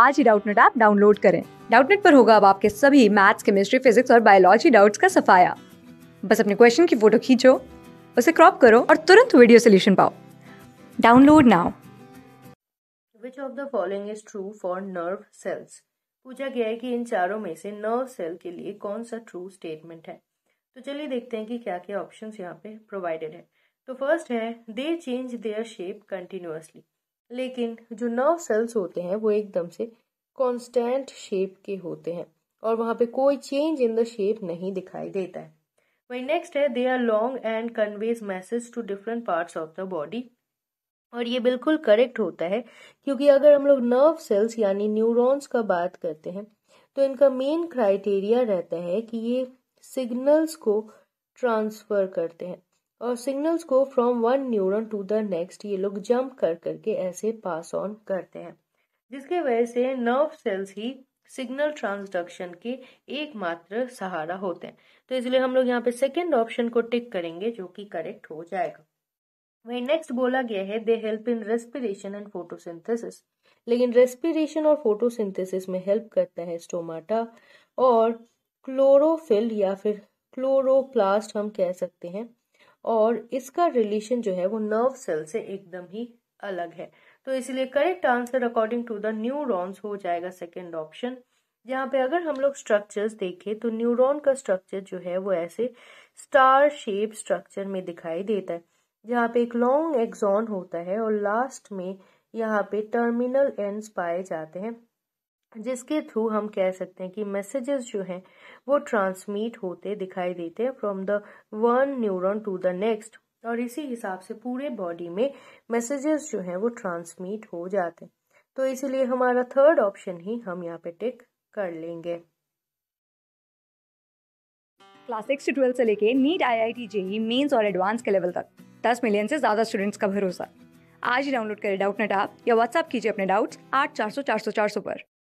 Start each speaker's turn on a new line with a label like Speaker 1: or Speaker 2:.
Speaker 1: आज ही Doubtnut app download करें डाउटनेट पर होगा अब आपके सभी मैथ्स केमिस्ट्री फिजिक्स और बायोलॉजी डाउट्स का सफाया बस अपने क्वेश्चन की फोटो खींचो उसे क्रॉप करो और तुरंत वीडियो सोल्यूशन पाओ download now
Speaker 2: which of the following is true for nerve cells पूछा गया है कि इन चारों में से नर्व सेल के लिए कौन सा ट्रू स्टेटमेंट है तो चलिए देखते हैं कि क्या क्या ऑप्शंस यहाँ पे प्रोवाइडेड तो है तो फर्स्ट है they change their shape continuously लेकिन जो नर्व सेल्स होते हैं वो एकदम से कांस्टेंट शेप के होते हैं और वहाँ पे कोई चेंज इन द शेप नहीं दिखाई देता है वही नेक्स्ट है they are long and conveys message to different parts of the body और ये बिल्कुल करेक्ट होता है क्योंकि अगर हम लोग नर्व सेल्स यानी न्यूरॉन्स का बात करते हैं तो इनका मेन क्राइटेरिया रहता है कि ये सिग्नल्स को ट्रांसफ़र करते हैं और सिग्नल्स को from one neuron to the next ये लोग जंप कर करके ऐसे पास ऑन करते हैं जिसके वजह से नर्व सेल्स ही सिग्नल ट्रांसडक्शन के एकमात्र सहारा होते हैं तो इसलिए हम लोग यहाँ पे सेकेंड ऑप्शन को टिक करेंगे जो कि करेक्ट हो जाएगा वही नेक्स्ट बोला गया है they help in respiration and photosynthesis लेकिन रेस्पिरेशन और फोटोसिंथेसिस में हेल्प करता है स्टोमाटा और क्लोरोफिल या फिर क्लोरोप्लास्ट हम कह सकते हैं और इसका रिलेशन जो है वो नर्व सेल से एकदम ही अलग है तो इसलिए correct answer according to the neurons हो जाएगा सेकेंड ऑप्शन यहाँ पे अगर हम लोग स्ट्रक्चर्स देखें तो न्यूरॉन का स्ट्रक्चर जो है वो ऐसे स्टार शेप स्ट्रक्चर में दिखाई देता है जहाँ पे एक लॉन्ग एक्सॉन होता है और लास्ट में यहाँ पे टर्मिनल एंड्स पाए जाते हैं जिसके थ्रू हम कह सकते हैं कि मैसेजेस जो हैं वो ट्रांसमिट होते दिखाई देते हैं from the one neuron to the next और इसी हिसाब से पूरे बॉडी में मैसेजेस जो हैं वो ट्रांसमिट हो जाते हैं तो इसीलिए हमारा थर्ड ऑप्शन ही हम यहाँ पे टिक कर लेंगे
Speaker 1: क्लास सिक्स से ट्वेल्थ से लेके NEET I I T JEE mains और एडवांस के लेवल तक दस मिलियन से ज़्यादा स्टूडेंट्स का भरोसा आज ही डाउनलोड करें डाउट नेट आप या व्हाट्सअप कीजिए अपने डाउट्स आठ चार सौ चार सौ चार सौ पर